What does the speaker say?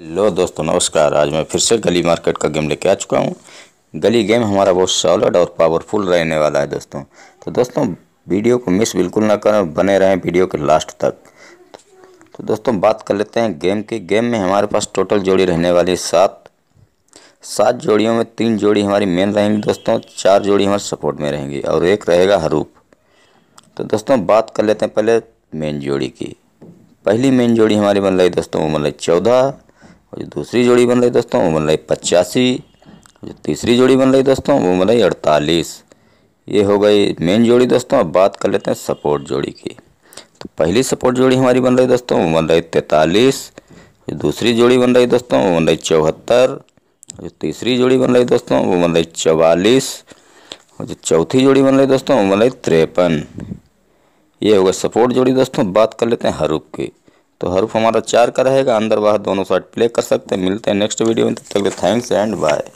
hello दोस्तों नमस्कार आज मैं फिर से गली मार्केट का गेम लेके आ चुका हूँ गली गेम हमारा बहुत सॉलिड और पावरफुल रहने वाला है दोस्तों तो दोस्तों वीडियो को मिस बिल्कुल ना करें बने रहें वीडियो के लास्ट तक तो दोस्तों बात कर लेते हैं गेम की गेम में हमारे पास टोटल जोड़ी रहने वाली है सात सात जोड़ियों में तीन जोड़ी हमारी मेन रहेंगी दोस्तों चार जोड़ी हमारे सपोर्ट में रहेंगी और एक रहेगा हरूप तो दोस्तों बात कर लेते हैं पहले मेन जोड़ी की पहली मेन जोड़ी हमारी बन रही दोस्तों वो बन रही चौदह और जो दूसरी जोड़ी बन रही दोस्तों वो बन रही पचासी जो तीसरी जोड़ी बन रही दोस्तों वो बन रही अड़तालीस ये हो गई मेन जोड़ी दोस्तों अब बात कर लेते हैं सपोर्ट जोड़ी की तो पहली सपोर्ट जोड़ी हमारी बन रही दोस्तों वो बन रही तैंतालीस जो दूसरी जोड़ी बन रही दोस्तों वो बन रही चौहत्तर जो तीसरी जोड़ी बन रही दोस्तों वो बन रही चवालीस और जो चौथी जोड़ी बन रही दोस्तों वो बन रही तिरपन ये होगा सपोर्ट जोड़ी दोस्तों बात कर लेते हैं हरूप की तो हरूफ हमारा चार का रहेगा अंदर बाहर दोनों साइड प्ले कर सकते हैं मिलते हैं नेक्स्ट वीडियो में तब तक थैंक्स एंड बाय